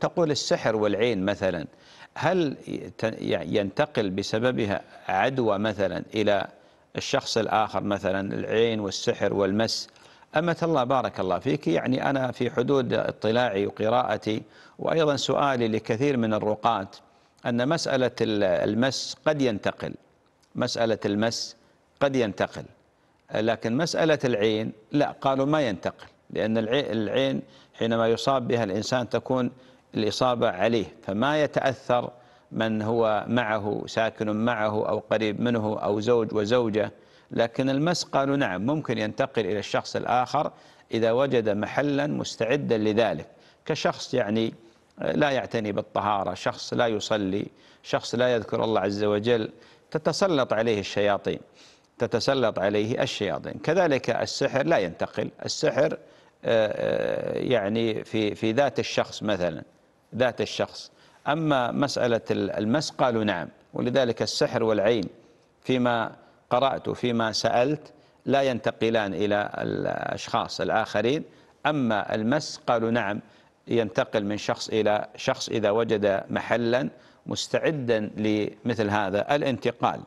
تقول السحر والعين مثلا هل ينتقل بسببها عدوى مثلا إلى الشخص الآخر مثلا العين والسحر والمس أمة الله بارك الله فيك يعني أنا في حدود اطلاعي وقراءتي وأيضا سؤالي لكثير من الرقاة أن مسألة المس قد ينتقل مسألة المس قد ينتقل لكن مسألة العين لا قالوا ما ينتقل لأن العين حينما يصاب بها الإنسان تكون الإصابة عليه فما يتأثر من هو معه ساكن معه أو قريب منه أو زوج وزوجة لكن المس قالوا نعم ممكن ينتقل إلى الشخص الآخر إذا وجد محلا مستعدا لذلك كشخص يعني لا يعتني بالطهارة شخص لا يصلي شخص لا يذكر الله عز وجل تتسلط عليه الشياطين تتسلط عليه الشياطين كذلك السحر لا ينتقل السحر آه، آه، يعني في في ذات الشخص مثلا ذات الشخص أما مسألة المس قالوا نعم ولذلك السحر والعين فيما قرأت وفيما سألت لا ينتقلان إلى الأشخاص الآخرين أما المس قالوا نعم ينتقل من شخص إلى شخص إذا وجد محلا مستعدا لمثل هذا الانتقال